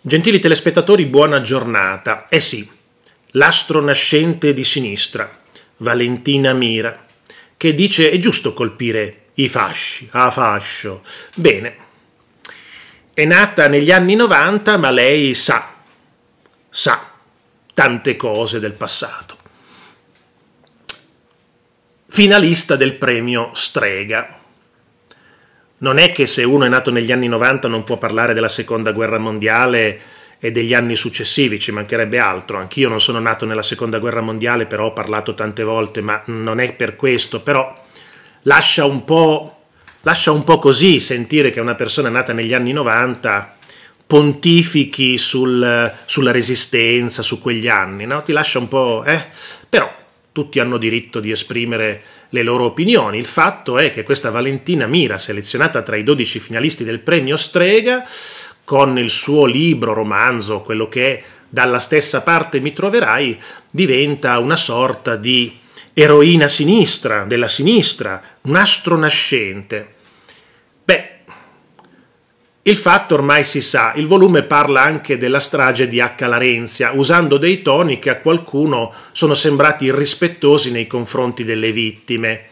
Gentili telespettatori, buona giornata. Eh sì, l'astro nascente di sinistra, Valentina Mira, che dice è giusto colpire i fasci, a fascio. Bene, è nata negli anni 90, ma lei sa, sa tante cose del passato. Finalista del premio Strega non è che se uno è nato negli anni 90 non può parlare della seconda guerra mondiale e degli anni successivi, ci mancherebbe altro. Anch'io non sono nato nella seconda guerra mondiale, però ho parlato tante volte, ma non è per questo, però lascia un po', lascia un po così sentire che una persona nata negli anni 90 pontifichi sul, sulla resistenza, su quegli anni, no? ti lascia un po'... Eh? Però tutti hanno diritto di esprimere le loro opinioni. Il fatto è che questa Valentina Mira, selezionata tra i 12 finalisti del premio Strega, con il suo libro, romanzo, quello che è dalla stessa parte mi troverai, diventa una sorta di eroina sinistra, della sinistra, un astro nascente. Beh, il fatto ormai si sa, il volume parla anche della strage di H. Larenzia, usando dei toni che a qualcuno sono sembrati irrispettosi nei confronti delle vittime.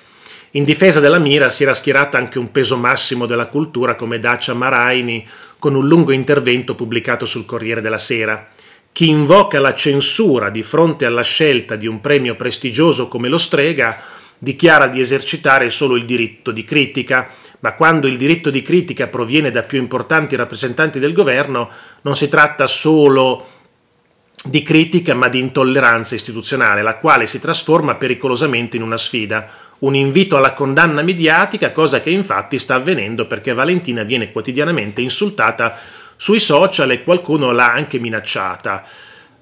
In difesa della mira si era schierata anche un peso massimo della cultura come Dacia Maraini, con un lungo intervento pubblicato sul Corriere della Sera. Chi invoca la censura di fronte alla scelta di un premio prestigioso come lo Strega dichiara di esercitare solo il diritto di critica, ma quando il diritto di critica proviene da più importanti rappresentanti del governo non si tratta solo di critica ma di intolleranza istituzionale, la quale si trasforma pericolosamente in una sfida, un invito alla condanna mediatica, cosa che infatti sta avvenendo perché Valentina viene quotidianamente insultata sui social e qualcuno l'ha anche minacciata.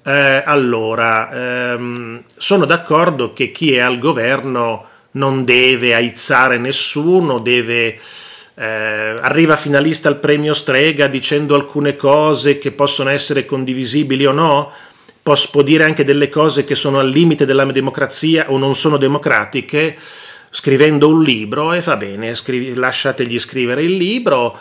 Eh, allora, ehm, sono d'accordo che chi è al governo non deve aizzare nessuno, deve, eh, arriva finalista al premio Strega dicendo alcune cose che possono essere condivisibili o no, Pos- può dire anche delle cose che sono al limite della democrazia o non sono democratiche, scrivendo un libro e va bene, scrivi- lasciategli scrivere il libro.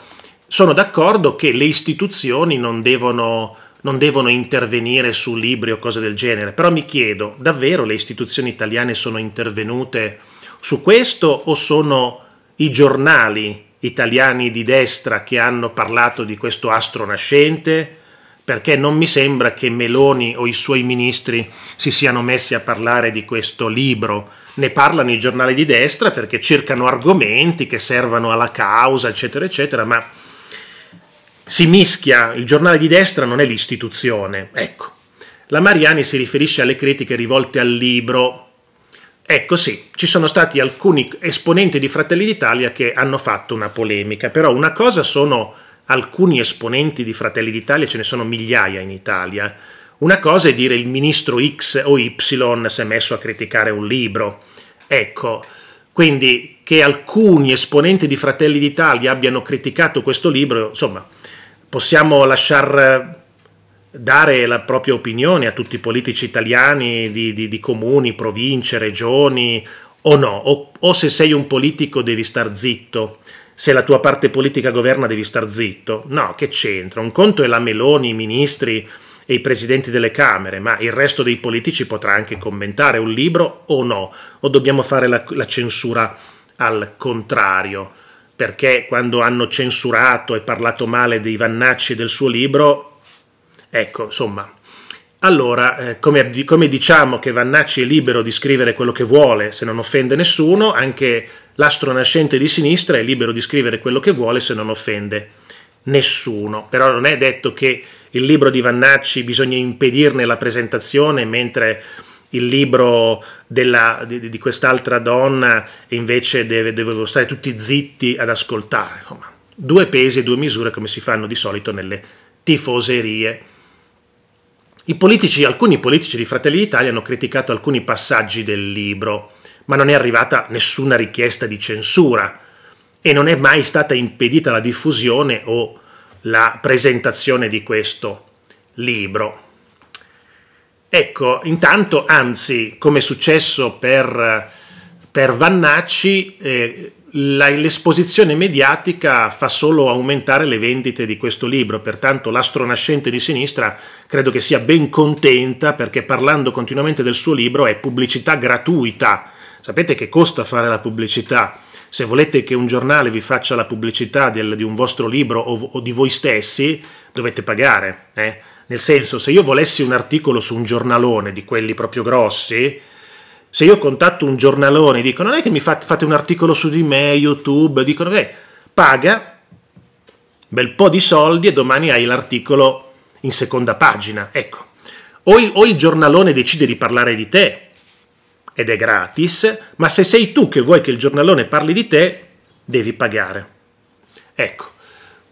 Sono d'accordo che le istituzioni non devono non devono intervenire su libri o cose del genere, però mi chiedo, davvero le istituzioni italiane sono intervenute su questo o sono i giornali italiani di destra che hanno parlato di questo astro nascente? Perché non mi sembra che Meloni o i suoi ministri si siano messi a parlare di questo libro. Ne parlano i giornali di destra perché cercano argomenti che servano alla causa, eccetera, eccetera, ma si mischia, il giornale di destra non è l'istituzione, ecco. La Mariani si riferisce alle critiche rivolte al libro. Ecco sì, ci sono stati alcuni esponenti di Fratelli d'Italia che hanno fatto una polemica, però una cosa sono alcuni esponenti di Fratelli d'Italia, ce ne sono migliaia in Italia, una cosa è dire il ministro X o Y si è messo a criticare un libro. Ecco, quindi che alcuni esponenti di Fratelli d'Italia abbiano criticato questo libro, insomma, possiamo lasciar eh, dare la propria opinione a tutti i politici italiani di, di, di comuni, province, regioni o no, o, o, se sei un politico devi star zitto, se la tua parte politica governa devi star zitto, no, che c'entra, un conto è la Meloni, i ministri e i presidenti delle Camere, ma il resto dei politici potrà anche commentare un libro o no, o dobbiamo fare la, la censura al contrario perché quando hanno censurato e parlato male dei Vannacci e del suo libro, ecco, insomma, allora, eh, come, come, diciamo che Vannacci è libero di scrivere quello che vuole se non offende nessuno, anche l'astro nascente di sinistra è libero di scrivere quello che vuole se non offende nessuno. Però non è detto che il libro di Vannacci bisogna impedirne la presentazione mentre il libro della, di, di, quest'altra donna e invece deve, devo stare tutti zitti ad ascoltare. Insomma, due pesi e due misure come si fanno di solito nelle tifoserie. I Politici, alcuni politici di Fratelli d'Italia hanno criticato alcuni passaggi del libro, ma non è arrivata nessuna richiesta di censura e non è mai stata impedita la diffusione o la presentazione di questo libro. Ecco, intanto, anzi, come è successo per, per Vannacci, eh, la, l'esposizione mediatica fa solo aumentare le vendite di questo libro, pertanto l'astronascente di sinistra credo che sia ben contenta perché parlando continuamente del suo libro è pubblicità gratuita. Sapete che costa fare la pubblicità? Se volete che un giornale vi faccia la pubblicità del, di un vostro libro o, o di voi stessi, dovete pagare. Eh? Nel senso, se io volessi un articolo su un giornalone di quelli proprio grossi, se io contatto un giornalone e dico non è che mi fate un articolo su di me, YouTube, dicono che eh, paga bel po' di soldi e domani hai l'articolo in seconda pagina. Ecco, o il, o il giornalone decide di parlare di te ed è gratis, ma se sei tu che vuoi che il giornalone parli di te, devi pagare. Ecco,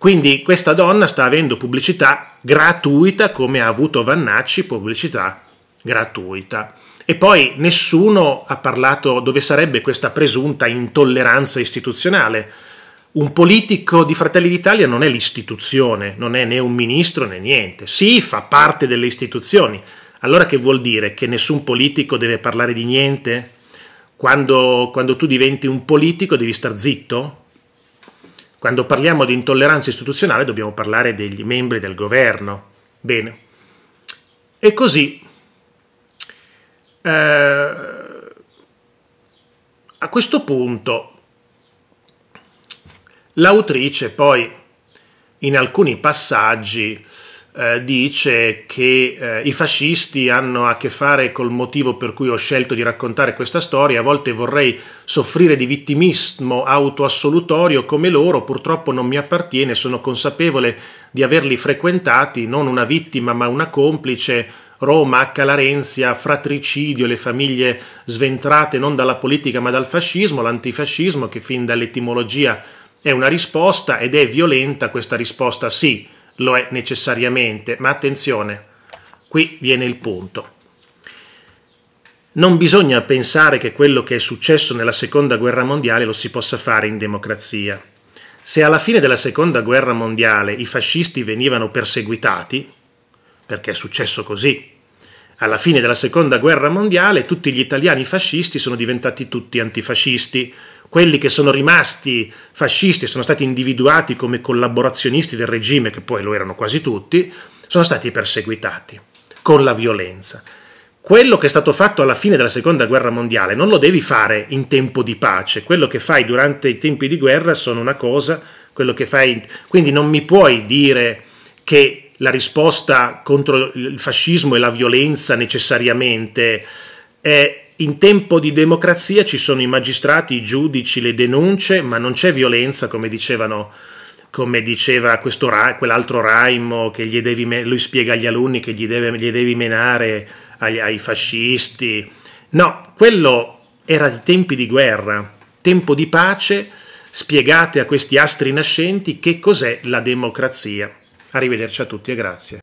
quindi questa donna sta avendo pubblicità gratuita come ha avuto Vannacci pubblicità gratuita. E poi nessuno ha parlato dove sarebbe questa presunta intolleranza istituzionale. Un politico di Fratelli d'Italia non è l'istituzione, non è né un ministro né niente. Sì, fa parte delle istituzioni. Allora che vuol dire che nessun politico deve parlare di niente? Quando, quando tu diventi un politico devi star zitto? Quando parliamo di intolleranza istituzionale dobbiamo parlare degli membri del governo. Bene. E così eh, a questo punto l'autrice poi in alcuni passaggi eh, dice che eh, i fascisti hanno a che fare col motivo per cui ho scelto di raccontare questa storia, a volte vorrei soffrire di vittimismo autoassolutorio come loro, purtroppo non mi appartiene, sono consapevole di averli frequentati, non una vittima ma una complice, Roma, Calarenzia, fratricidio, le famiglie sventrate non dalla politica ma dal fascismo, l'antifascismo che fin dall'etimologia è una risposta ed è violenta questa risposta sì, lo è necessariamente, ma attenzione, qui viene il punto. Non bisogna pensare che quello che è successo nella Seconda Guerra Mondiale lo si possa fare in democrazia. Se alla fine della Seconda Guerra Mondiale i fascisti venivano perseguitati, perché è successo così, alla fine della Seconda Guerra Mondiale tutti gli italiani fascisti sono diventati tutti antifascisti, quelli che sono rimasti fascisti e sono stati individuati come collaborazionisti del regime, che poi lo erano quasi tutti, sono stati perseguitati con la violenza. Quello che è stato fatto alla fine della seconda guerra mondiale non lo devi fare in tempo di pace, quello che fai durante i tempi di guerra sono una cosa, quello che fai... quindi non mi puoi dire che la risposta contro il fascismo e la violenza necessariamente è in tempo di democrazia ci sono i magistrati, i giudici, le denunce, ma non c'è violenza, come dicevano come diceva questo, quell'altro Raimo che devi, lui spiega agli alunni che gli, deve, gli devi menare agli, ai fascisti. No, quello era di tempi di guerra, tempo di pace, spiegate a questi astri nascenti che cos'è la democrazia. Arrivederci a tutti e grazie.